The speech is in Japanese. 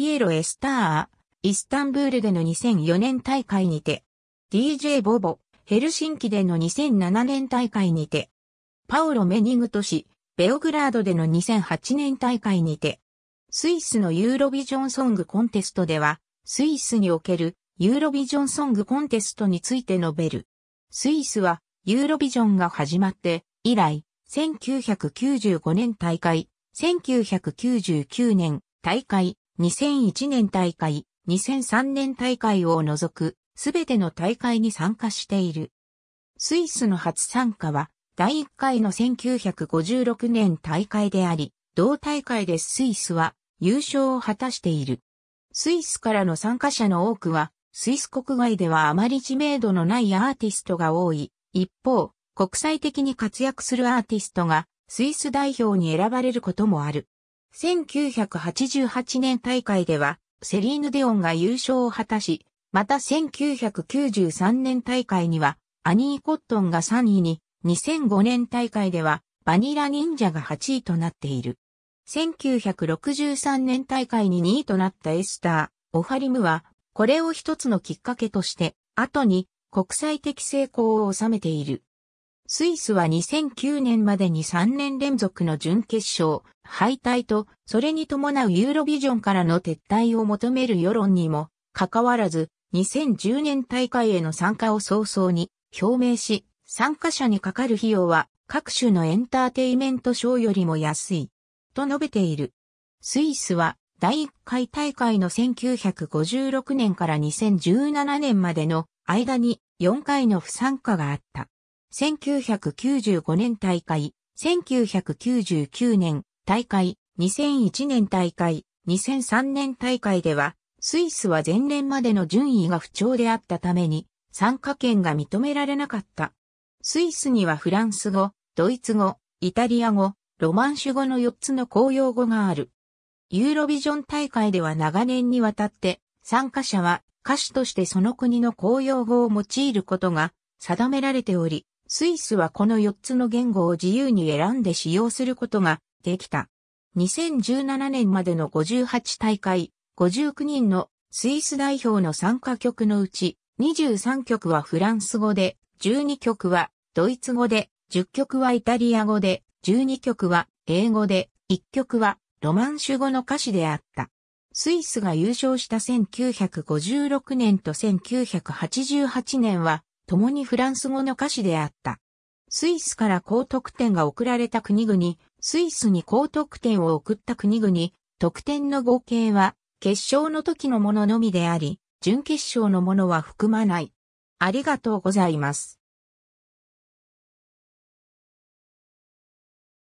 ピエロ・エスター、イスタンブールでの2004年大会にて、DJ ボボ、ヘルシンキでの2007年大会にて、パオロ・メニグトシ、ベオグラードでの2008年大会にて、スイスのユーロビジョンソングコンテストでは、スイスにおけるユーロビジョンソングコンテストについて述べる。スイスはユーロビジョンが始まって以来、1995年大会、1999年大会、2001年大会、2003年大会を除く、すべての大会に参加している。スイスの初参加は、第1回の1956年大会であり、同大会でスイスは優勝を果たしている。スイスからの参加者の多くは、スイス国外ではあまり知名度のないアーティストが多い。一方、国際的に活躍するアーティストがスイス代表に選ばれることもある。1988年大会では、セリーヌ・デオンが優勝を果たし、また1993年大会には、アニー・コットンが3位に、2005年大会では、バニラ・ニンジャが8位となっている。1963年大会に2位となったエスター、オファリムは、これを一つのきっかけとして、後に国際的成功を収めている。スイスは2009年までに3年連続の準決勝、敗退と、それに伴うユーロビジョンからの撤退を求める世論にも、かかわらず、2010年大会への参加を早々に表明し、参加者にかかる費用は各種のエンターテイメント賞よりも安い、と述べている。スイスは第1回大会の1956年から2017年までの間に4回の不参加があった。1995年大会、1999年大会、2001年大会、2003年大会では、スイスは前年までの順位が不調であったために、参加権が認められなかった。スイスにはフランス語、ドイツ語、イタリア語、ロマンシュ語の4つの公用語がある。ユーロビジョン大会では長年にわたって参加者は歌手としてその国の公用語を用いることが定められており、スイスはこの4つの言語を自由に選んで使用することができた。2017年までの58大会、59人のスイス代表の参加曲のうち、23曲はフランス語で、12曲はドイツ語で、10曲はイタリア語で、12曲は英語で、1曲はロマンシュ語の歌詞であった。スイスが優勝した1956年と1988年は共にフランス語の歌詞であった。スイスから高得点が送られた国々、スイスに高得点を送った国々、得点の合計は決勝の時のもののみであり、準決勝のものは含まない。ありがとうございます。